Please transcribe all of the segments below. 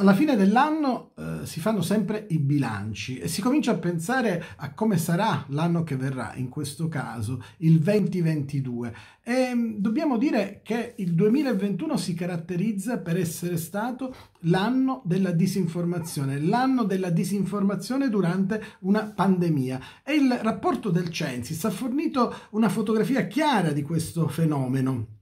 Alla fine dell'anno eh, si fanno sempre i bilanci e si comincia a pensare a come sarà l'anno che verrà, in questo caso il 2022. E ehm, dobbiamo dire che il 2021 si caratterizza per essere stato l'anno della disinformazione, l'anno della disinformazione durante una pandemia. E il rapporto del Censis ha fornito una fotografia chiara di questo fenomeno.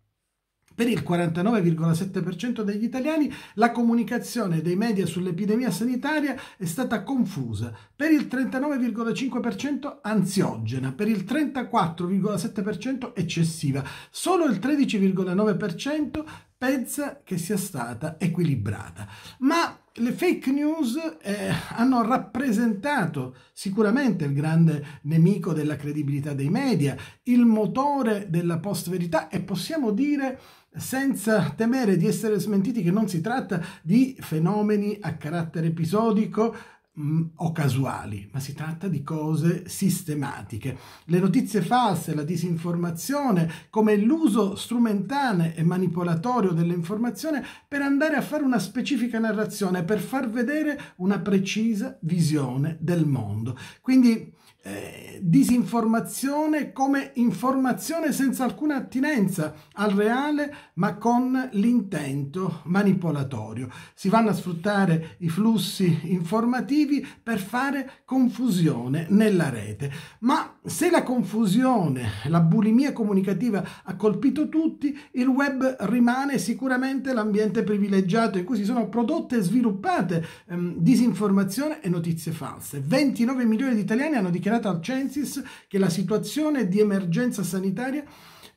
Per il 49,7% degli italiani la comunicazione dei media sull'epidemia sanitaria è stata confusa, per il 39,5% ansiogena, per il 34,7% eccessiva. Solo il 13,9% pensa che sia stata equilibrata. Ma le fake news eh, hanno rappresentato sicuramente il grande nemico della credibilità dei media, il motore della post-verità e possiamo dire senza temere di essere smentiti che non si tratta di fenomeni a carattere episodico mh, mm, o casuali, ma si tratta di cose sistematiche. Le notizie false, la disinformazione, come l'uso strumentale e manipolatorio dell'informazione per andare a fare una specifica narrazione, per far vedere una precisa visione del mondo. Quindi eh, disinformazione come informazione senza alcuna attinenza al reale ma con l'intento manipolatorio. Si vanno a sfruttare i flussi informativi per fare confusione nella rete. Ma se la confusione, la bulimia comunicativa ha colpito tutti, il web rimane sicuramente l'ambiente privilegiato in cui si sono prodotte e sviluppate ehm, disinformazione e notizie false. 29 milioni di italiani hanno dichiarato al Censis che la situazione di emergenza sanitaria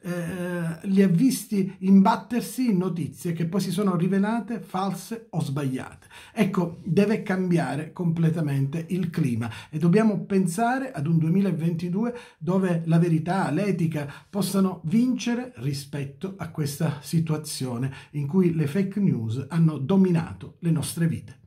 eh, li ha visti imbattersi in notizie che poi si sono rivelate false o sbagliate. Ecco, deve cambiare completamente il clima e dobbiamo pensare ad un 2022 dove la verità, l'etica possano vincere rispetto a questa situazione in cui le fake news hanno dominato le nostre vite.